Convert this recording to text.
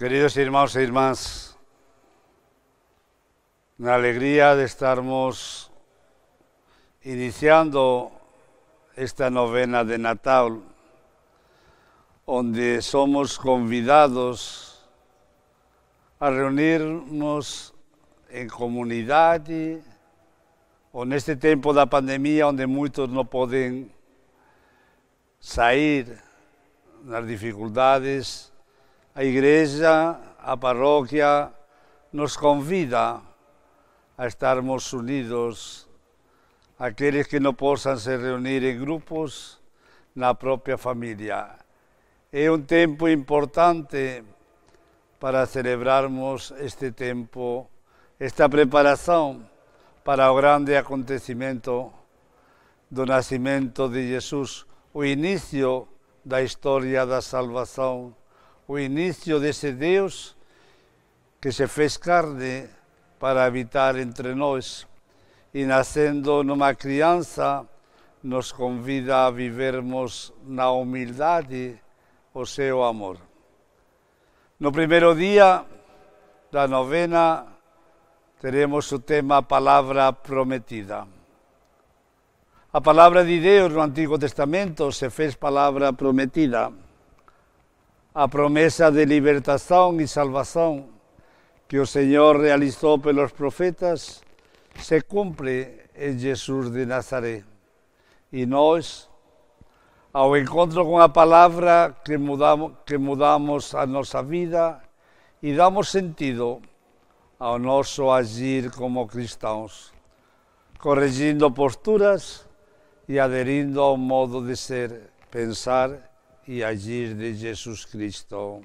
Queridos irmãos e irmãs, na alegría de estarmos iniciando esta novena de Natal, onde somos convidados a reunirnos em comunidade, ou neste tempo da pandemia, onde muitos não podem sair nas dificuldades a igreja, a paróquia, nos convida a estarmos unidos, aqueles que não possam se reunir em grupos, na própria família. É um tempo importante para celebrarmos este tempo, esta preparação para o grande acontecimento do nascimento de Jesus, o início da história da salvação o início desse Deus que se fez carne para habitar entre nós e, nascendo numa criança, nos convida a vivermos na humildade o seu amor. No primeiro dia da novena, teremos o tema Palavra Prometida. A palavra de Deus no Antigo Testamento se fez palavra prometida a promessa de libertação e salvação que o Senhor realizou pelos profetas se cumpre em Jesus de Nazaré. E nós, ao encontro com a palavra que mudamos, que mudamos a nossa vida e damos sentido ao nosso agir como cristãos, corrigindo posturas e aderindo ao modo de ser, pensar e agir de Jesus Cristo.